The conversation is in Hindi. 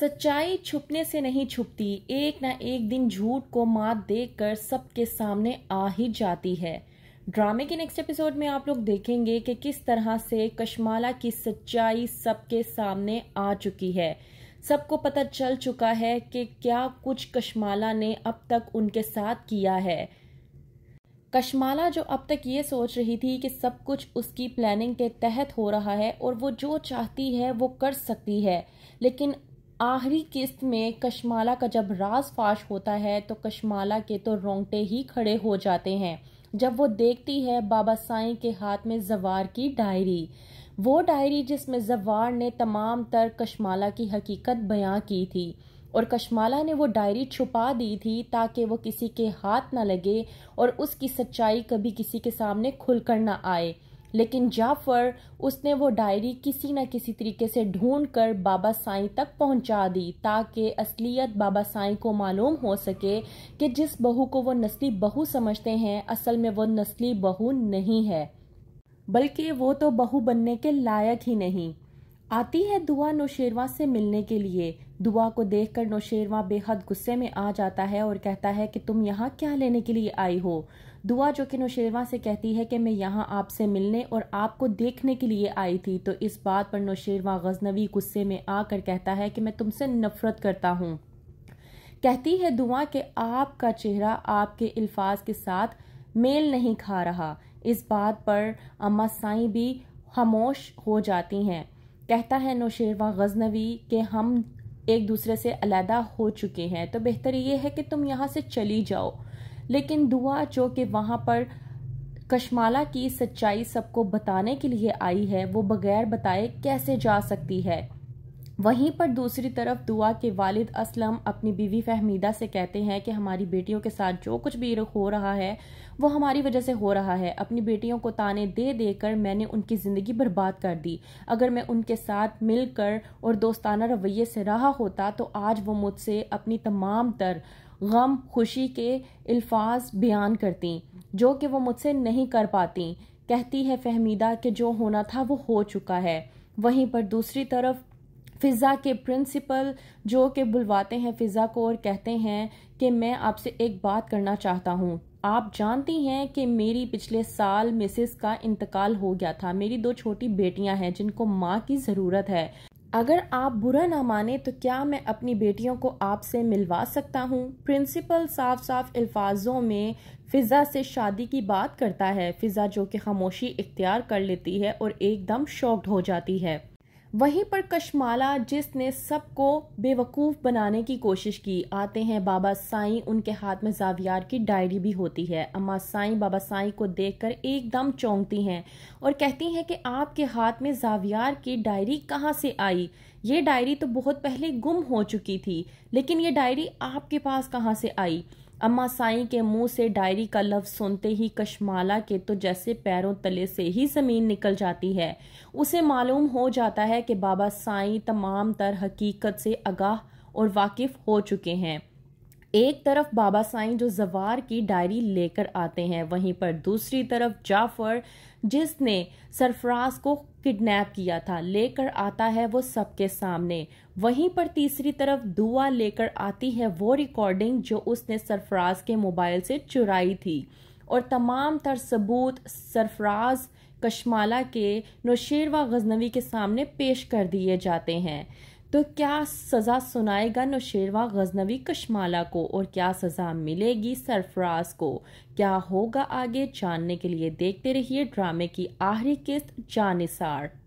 सच्चाई छुपने से नहीं छुपती एक ना एक दिन झूठ को मात देकर सबके सामने आ ही जाती है ड्रामे के नेक्स्ट एपिसोड में आप लोग देखेंगे कि किस तरह से कश्माला की सच्चाई सबके सामने आ चुकी है सबको पता चल चुका है कि क्या कुछ कश्माला ने अब तक उनके साथ किया है कश्माला जो अब तक ये सोच रही थी कि सब कुछ उसकी प्लानिंग के तहत हो रहा है और वो जो चाहती है वो कर सकती है लेकिन आखिरी किस्त में कशमाला का जब राज फाश होता है तो कशमाला के तो रोंगटे ही खड़े हो जाते हैं जब वो देखती है बाबा साईं के हाथ में जवार की डायरी वो डायरी जिसमें जवार ने तमाम तर कशमाला की हकीकत बयां की थी और कशमाला ने वो डायरी छुपा दी थी ताकि वो किसी के हाथ ना लगे और उसकी सच्चाई कभी किसी के सामने खुलकर ना आए लेकिन जाफर उसने वो डायरी किसी न किसी तरीके से ढूंढ कर बाबा साईं तक पहुंचा दी ताकि असलियत बाबा साईं को मालूम हो सके कि जिस बहू को वो नस्ली बहू समझते हैं असल में वो नस्ली बहू नहीं है बल्कि वो तो बहू बनने के लायक ही नहीं आती है दुआ नौशेरवा से मिलने के लिए दुआ को देखकर नौशेरवा बेहद गुस्से में आ जाता है और कहता है कि तुम यहाँ क्या लेने के लिए आई हो दुआ जो कि नौशेरवा से कहती है कि मैं यहाँ आपसे मिलने और आपको देखने के लिए आई थी तो इस बात पर नौशेरवा गजनवी गुस्से में आकर कहता है कि मैं तुमसे नफरत करता हूँ कहती है दुआ कि आपका चेहरा आपके अल्फाज के साथ मेल नहीं खा रहा इस बात पर अम्मा साई भी खामोश हो जाती हैं कहता है नौशेरवा गजनवी कि हम एक दूसरे से अलहदा हो चुके हैं तो बेहतर ये है कि तुम यहाँ से चली जाओ लेकिन दुआ जो कि वहाँ पर कश्माला की सच्चाई सबको बताने के लिए आई है वो बगैर बताए कैसे जा सकती है वहीं पर दूसरी तरफ दुआ के वालिद असलम अपनी बीवी फहमीदा से कहते हैं कि हमारी बेटियों के साथ जो कुछ भी हो रहा है वो हमारी वजह से हो रहा है अपनी बेटियों को ताने दे देकर मैंने उनकी ज़िंदगी बर्बाद कर दी अगर मैं उनके साथ मिलकर और दोस्ताना रवैये से रहा होता तो आज वो मुझसे अपनी तमाम तर गम खुशी के अल्फाज बयान करती जो कि वो मुझसे नहीं कर पाती कहती है फहमीदा कि जो होना था वो हो चुका है वहीं पर दूसरी तरफ फ़िज़ा के प्रिंसिपल जो कि बुलवाते हैं फ़िज़ा को और कहते हैं कि मैं आपसे एक बात करना चाहता हूँ आप जानती हैं कि मेरी पिछले साल मिसेस का इंतकाल हो गया था मेरी दो छोटी बेटियां हैं जिनको माँ की ज़रूरत है अगर आप बुरा ना माने तो क्या मैं अपनी बेटियों को आपसे मिलवा सकता हूँ प्रिंसिपल साफ साफ अल्फाजों में फ़िज़ा से शादी की बात करता है फ़िज़ा जो कि खामोशी इख्तियार कर लेती है और एकदम शॉक्ड हो जाती है वहीं पर कशमाला जिसने सबको बेवकूफ़ बनाने की कोशिश की आते हैं बाबा साईं उनके हाथ में जावियार की डायरी भी होती है अम्मा साईं बाबा साईं को देखकर एकदम चौंकती हैं और कहती हैं कि आपके हाथ में जावियार की डायरी कहाँ से आई ये डायरी तो बहुत पहले गुम हो चुकी थी लेकिन ये डायरी आपके पास कहाँ से आई अम्मा साई के मुंह से डायरी का लफ्ज सुनते ही कशमाला के तो जैसे पैरों तले से ही ज़मीन निकल जाती है उसे मालूम हो जाता है कि बाबा साई तमाम तर हकीकत से आगाह और वाकिफ हो चुके हैं एक तरफ बाबा साईं जो जवार की डायरी लेकर आते हैं वहीं पर दूसरी तरफ जाफर जिसने सरफराज को किडनैप किया था लेकर आता है वो सबके सामने वहीं पर तीसरी तरफ दुआ लेकर आती है वो रिकॉर्डिंग जो उसने सरफराज के मोबाइल से चुराई थी और तमाम तर सबूत सरफराज कश्माला के नौशेरवा गजनवी के सामने पेश कर दिए जाते हैं तो क्या सज़ा सुनाएगा नौशेरवा गजनवी कशमाला को और क्या सज़ा मिलेगी सरफराज को क्या होगा आगे जानने के लिए देखते रहिए ड्रामे की आखिरी किस्त जानिसार